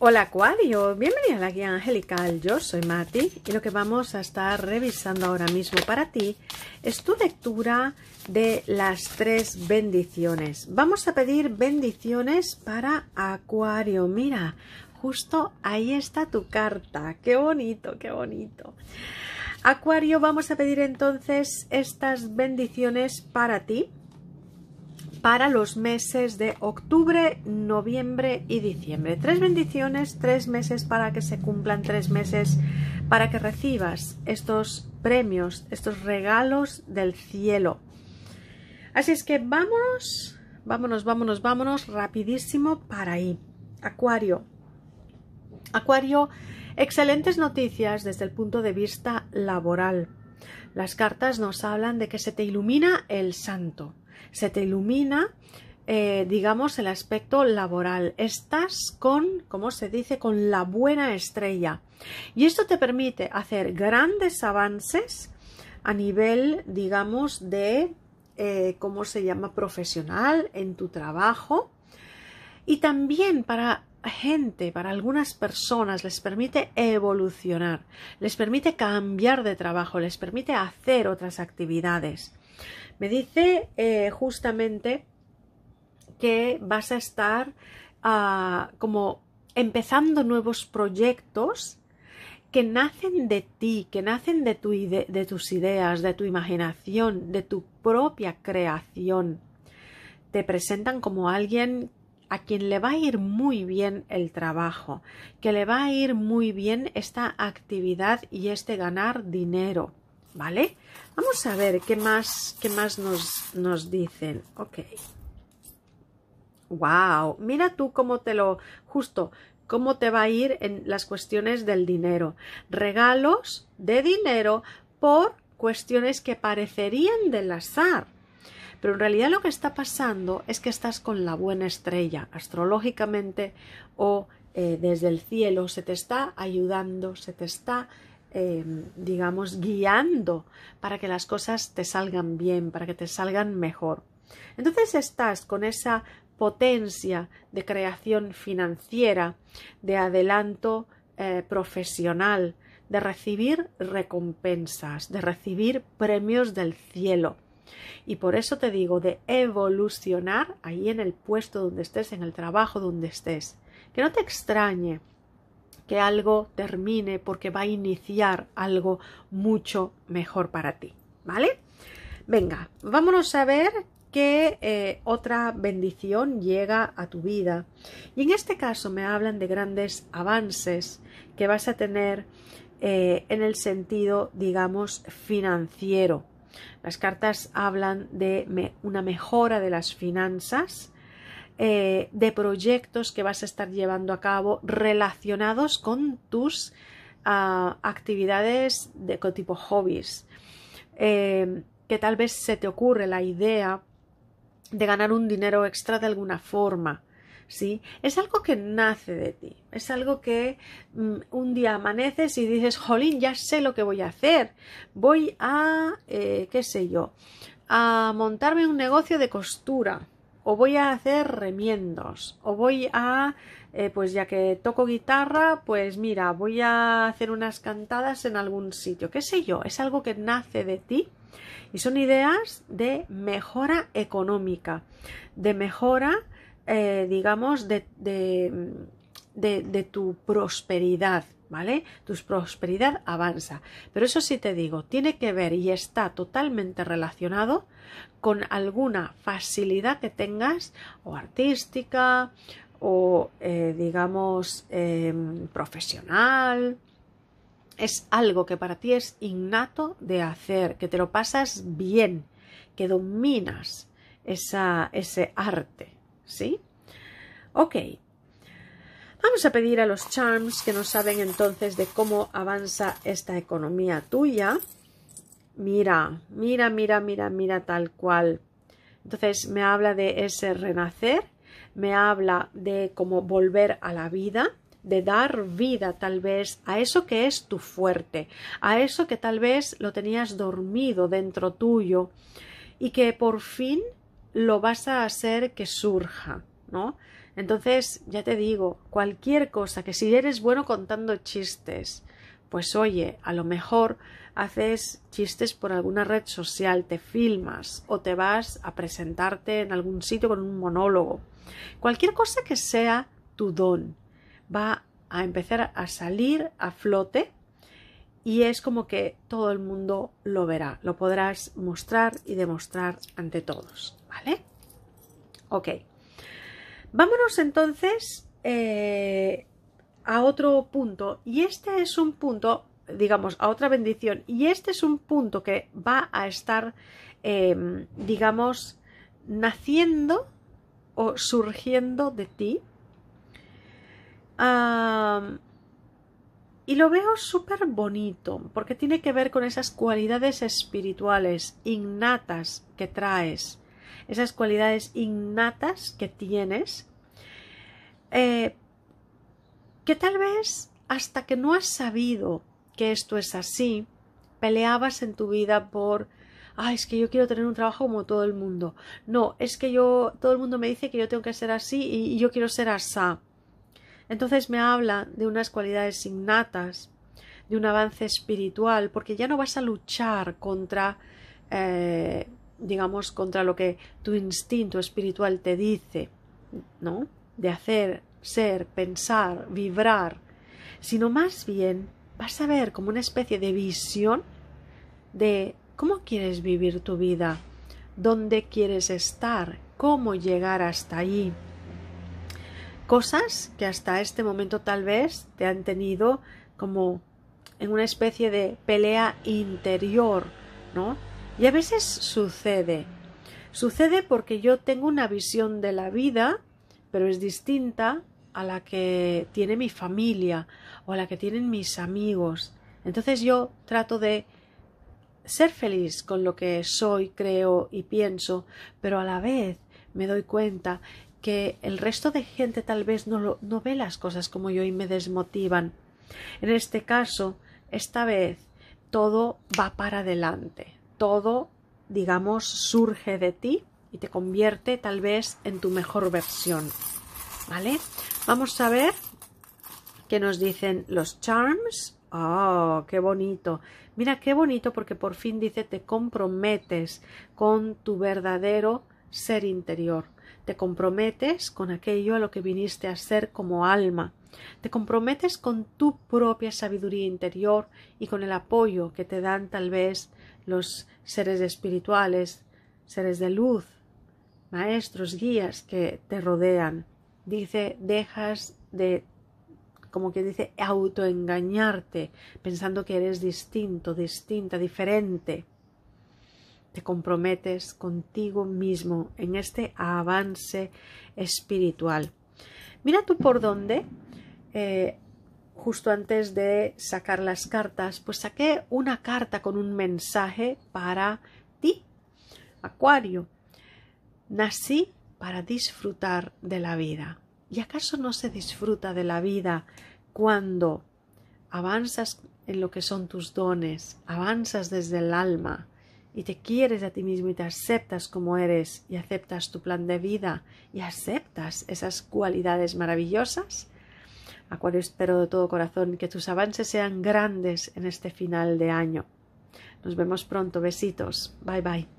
Hola Acuario, bienvenida a la guía angelical, yo soy Mati y lo que vamos a estar revisando ahora mismo para ti es tu lectura de las tres bendiciones. Vamos a pedir bendiciones para Acuario, mira, justo ahí está tu carta, qué bonito, qué bonito. Acuario, vamos a pedir entonces estas bendiciones para ti para los meses de octubre, noviembre y diciembre. Tres bendiciones, tres meses para que se cumplan, tres meses para que recibas estos premios, estos regalos del cielo. Así es que vámonos, vámonos, vámonos, vámonos rapidísimo para ahí. Acuario. Acuario, excelentes noticias desde el punto de vista laboral. Las cartas nos hablan de que se te ilumina el santo, se te ilumina, eh, digamos, el aspecto laboral. Estás con, como se dice, con la buena estrella. Y esto te permite hacer grandes avances a nivel, digamos, de, eh, ¿cómo se llama?, profesional en tu trabajo. Y también para gente, para algunas personas, les permite evolucionar, les permite cambiar de trabajo, les permite hacer otras actividades. Me dice eh, justamente que vas a estar ah, como empezando nuevos proyectos que nacen de ti, que nacen de, de tus ideas, de tu imaginación, de tu propia creación. Te presentan como alguien a quien le va a ir muy bien el trabajo, que le va a ir muy bien esta actividad y este ganar dinero. ¿vale? Vamos a ver qué más, qué más nos, nos dicen. Ok. Wow, mira tú cómo te lo, justo, cómo te va a ir en las cuestiones del dinero. Regalos de dinero por cuestiones que parecerían del azar. Pero en realidad lo que está pasando es que estás con la buena estrella, astrológicamente o eh, desde el cielo, se te está ayudando, se te está Em, digamos, guiando para que las cosas te salgan bien, para que te salgan mejor. Entonces estás con esa potencia de creación financiera, de adelanto eh, profesional, de recibir recompensas, de recibir premios del cielo. Y por eso te digo de evolucionar ahí en el puesto donde estés, en el trabajo donde estés. Que no te extrañe que algo termine porque va a iniciar algo mucho mejor para ti, ¿vale? Venga, vámonos a ver qué eh, otra bendición llega a tu vida. Y en este caso me hablan de grandes avances que vas a tener eh, en el sentido, digamos, financiero. Las cartas hablan de una mejora de las finanzas, eh, de proyectos que vas a estar llevando a cabo relacionados con tus ah, actividades de tipo hobbies. Eh, que tal vez se te ocurre la idea de ganar un dinero extra de alguna forma. ¿Sí? Es algo que nace de ti, es algo que mm, un día amaneces y dices, jolín, ya sé lo que voy a hacer, voy a, eh, qué sé yo, a montarme un negocio de costura, o voy a hacer remiendos, o voy a, eh, pues ya que toco guitarra, pues mira, voy a hacer unas cantadas en algún sitio, qué sé yo, es algo que nace de ti y son ideas de mejora económica, de mejora, eh, digamos, de, de, de tu prosperidad ¿vale? Tu prosperidad avanza. Pero eso sí te digo, tiene que ver y está totalmente relacionado con alguna facilidad que tengas o artística o eh, digamos em, profesional. Es algo que para ti es innato de hacer, que te lo pasas bien, que dominas esa, ese arte, ¿sí? Ok, Vamos a pedir a los charms que nos saben entonces de cómo avanza esta economía tuya. Mira, mira, mira, mira, mira tal cual. Entonces me habla de ese renacer, me habla de cómo volver a la vida, de dar vida tal vez a eso que es tu fuerte, a eso que tal vez lo tenías dormido dentro tuyo y que por fin lo vas a hacer que surja, ¿no? Entonces, ya te digo, cualquier cosa que si eres bueno contando chistes, pues oye, a lo mejor haces chistes por alguna red social, te filmas o te vas a presentarte en algún sitio con un monólogo. Cualquier cosa que sea tu don va a empezar a salir a flote y es como que todo el mundo lo verá, lo podrás mostrar y demostrar ante todos, ¿vale? Ok. Vámonos entonces eh, a otro punto. Y este es un punto, digamos, a otra bendición. Y este es un punto que va a estar, em, digamos, naciendo o surgiendo de ti. y lo veo súper bonito, porque tiene que ver con esas cualidades espirituales innatas que traes esas cualidades innatas que tienes, eh, que tal vez hasta que no has sabido que esto es así, peleabas en tu vida por, ay es que yo quiero tener un trabajo como todo el mundo. No, es que yo, todo el mundo me dice que yo tengo que ser así y, yo quiero ser asá. Entonces me habla de unas cualidades innatas, de un avance espiritual, porque ya no vas a luchar contra eh, digamos, contra lo que tu instinto espiritual te dice, ¿no? De hacer, ser, pensar, vibrar, sino más bien vas a ver como una especie de visión de cómo quieres vivir tu vida, dónde quieres estar, cómo llegar hasta allí. Cosas que hasta este momento tal vez te han tenido como en una especie de pelea interior, ¿no? Y a veces sucede. Sucede porque yo tengo una visión de la vida, pero es distinta a la que tiene mi familia o a la que tienen mis amigos. Entonces yo trato de ser feliz con lo que soy, creo y pienso, pero a la vez me doy cuenta que el resto de gente tal vez no, ve las cosas como yo y me desmotivan. En este caso, esta vez todo va para adelante todo, digamos, surge de ti y te convierte tal vez en tu mejor versión. ¿Vale? Vamos a ver qué nos dicen los charms. ¡Oh, qué bonito! Mira qué bonito porque por fin dice te comprometes con tu verdadero ser interior te comprometes con aquello a lo que viniste a ser como alma, te comprometes con tu propia sabiduría interior y con el apoyo que te dan tal vez los seres espirituales, seres de luz, maestros, guías que te rodean. Dice, dejas de, como que dice, autoengañarte, pensando que eres distinto, distinta, diferente te comprometes contigo mismo en este avance espiritual. Mira tú por dónde, eh, justo antes de sacar las cartas, pues saqué una carta con un mensaje para ti, Acuario. Nací para disfrutar de la vida. ¿Y acaso no se disfruta de la vida cuando avanzas en lo que son tus dones, avanzas desde el alma, y te quieres a ti mismo y te aceptas como eres y aceptas tu plan de vida y aceptas esas cualidades maravillosas. cual espero de todo corazón que tus avances sean grandes en este final de año. Nos vemos pronto, besitos, bye bye.